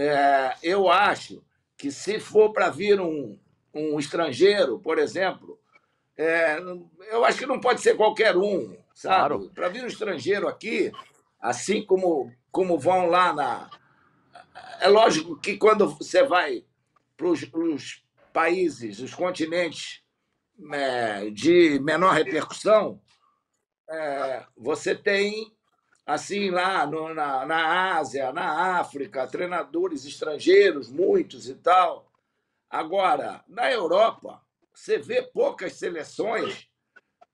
é, eu acho que se for para vir um, um estrangeiro, por exemplo, é, eu acho que não pode ser qualquer um, sabe? Claro. Para vir um estrangeiro aqui, assim como, como vão lá na. É lógico que quando você vai para os países, os continentes é, de menor repercussão, é, você tem assim lá no, na, na Ásia, na África, treinadores estrangeiros, muitos e tal. Agora, na Europa, você vê poucas seleções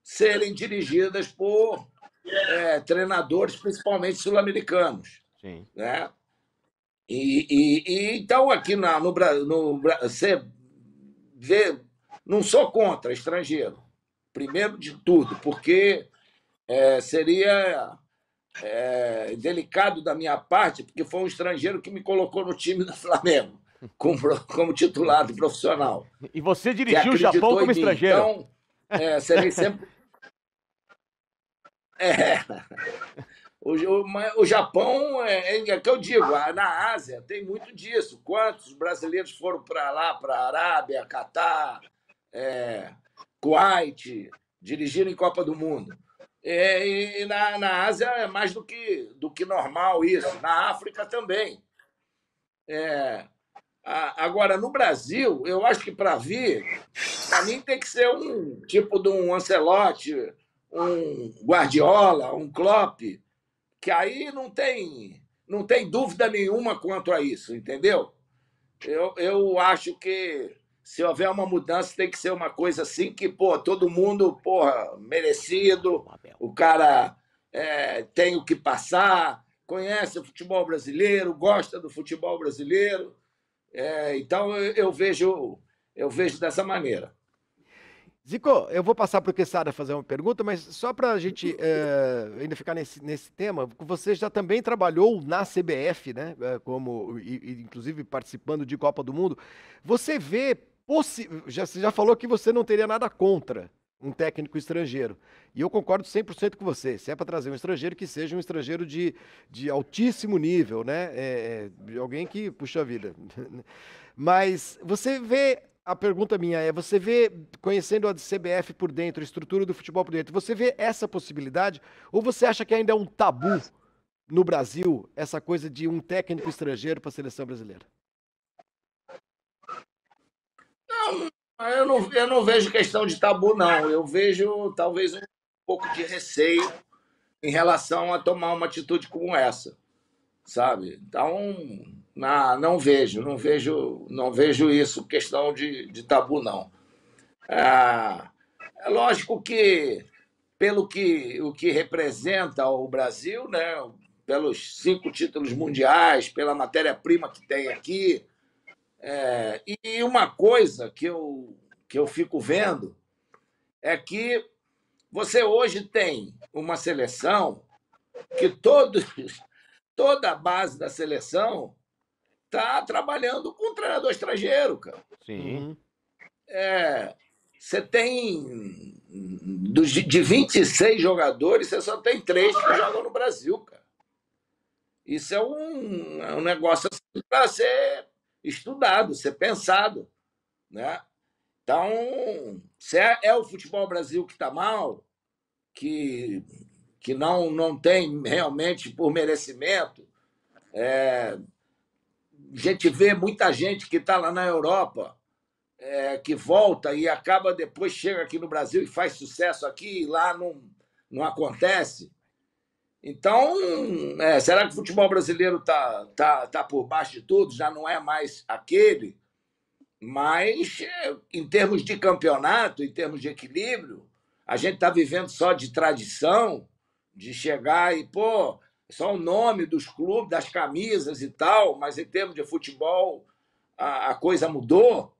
serem dirigidas por é, treinadores, principalmente sul-americanos. Né? E, e, e, então aqui na, no Brasil, você vê, não sou contra estrangeiro, primeiro de tudo, porque é, seria é, delicado da minha parte, porque foi um estrangeiro que me colocou no time do Flamengo, como, como titular profissional. E você dirigiu o Japão como estrangeiro. Então, é, serei sempre. É. O, o, Japão, é, é, é, que eu digo, na Ásia tem muito disso. Quantos brasileiros foram para lá, para Arábia, Catar, é, Kuwait, dirigindo em Copa do Mundo? É, e, na, na Ásia é mais do que, do que normal isso, na África também. É, a, agora, no Brasil, eu acho que para vir, para mim tem que ser um tipo de um Ancelotti, um Guardiola, um Klopp, que aí não tem, não tem dúvida nenhuma quanto a isso, entendeu? Eu, eu acho que se houver uma mudança, tem que ser uma coisa assim que, pô, todo mundo, porra, merecido, o cara é, tem o que passar, conhece o futebol brasileiro, gosta do futebol brasileiro. É, então eu, eu, vejo eu vejo dessa maneira. Zico, eu vou passar para o Quesada fazer uma pergunta, mas só para a gente é, ainda ficar nesse, nesse tema, você já também trabalhou na CBF, né? É, como, e, inclusive participando de Copa do Mundo. Você vê possi já, você já falou que você não teria nada contra um técnico estrangeiro. E eu concordo 100% com você. Se é para trazer um estrangeiro, que seja um estrangeiro de, de altíssimo nível, né? É, é, alguém que, puxa a vida. Mas você vê. A pergunta minha é: você vê, conhecendo a CBF por dentro, a estrutura do futebol por dentro, você vê essa possibilidade? Ou você acha que ainda é um tabu no Brasil essa coisa de um técnico estrangeiro para a seleção brasileira? Ah, eu não, eu não vejo questão de tabu, não. Eu vejo talvez um pouco de receio em relação a tomar uma atitude como essa, sabe? Então, na, não vejo, não vejo, não vejo isso questão de, de tabu, não. É, é lógico que pelo que o que representa o Brasil, né? Pelos cinco títulos mundiais, pela matéria-prima que tem aqui, é, e uma coisa que eu, que eu fico vendo é que você hoje tem uma seleção que todos, toda a base da seleção está trabalhando com um treinador estrangeiro, cara. Sim. Uhum. É, você tem de 26 jogadores, você só tem três que jogam no Brasil, cara. Isso é um, é um negócio assim para ser estudado, ser é pensado. Né? Então, se é, é o futebol Brasil que está mal, que, que não, não tem realmente por merecimento, é, a gente vê muita gente que está lá na Europa, é, que volta e acaba depois, chega aqui no Brasil e faz sucesso aqui e lá não, não acontece. Então, é, será que o futebol brasileiro tá, tá, tá por baixo de tudo? Já não é mais aquele? Mas, é, em termos de campeonato, em termos de equilíbrio, a gente está vivendo só de tradição, de chegar e, pô, só o nome dos clubes, das camisas e tal, mas em termos de futebol a, a coisa mudou.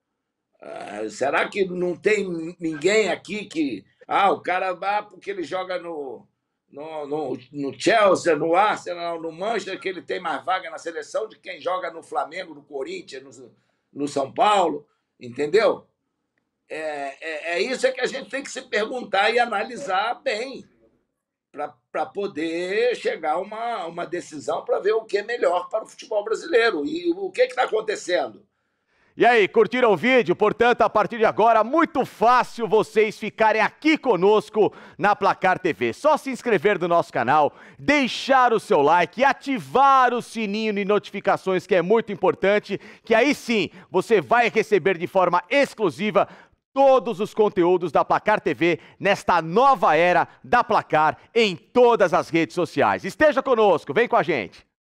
Uh, será que não tem ninguém aqui que. Ah, o cara, vai porque ele joga no, no, no, no, Chelsea, no Arsenal, no Manchester, que ele tem mais vaga na seleção de quem joga no Flamengo, no Corinthians, no, no São Paulo, entendeu? É, é, é isso é que a gente tem que se perguntar e analisar bem para poder chegar a uma, uma decisão para ver o que é melhor para o futebol brasileiro e o que é está acontecendo. E aí, curtiram o vídeo? Portanto, a partir de agora, muito fácil vocês ficarem aqui conosco na Placar TV. Só se inscrever no nosso canal, deixar o seu like, ativar o sininho de notificações, que é muito importante, que aí sim você vai receber de forma exclusiva todos os conteúdos da Placar TV nesta nova era da Placar em todas as redes sociais. Esteja conosco, vem com a gente.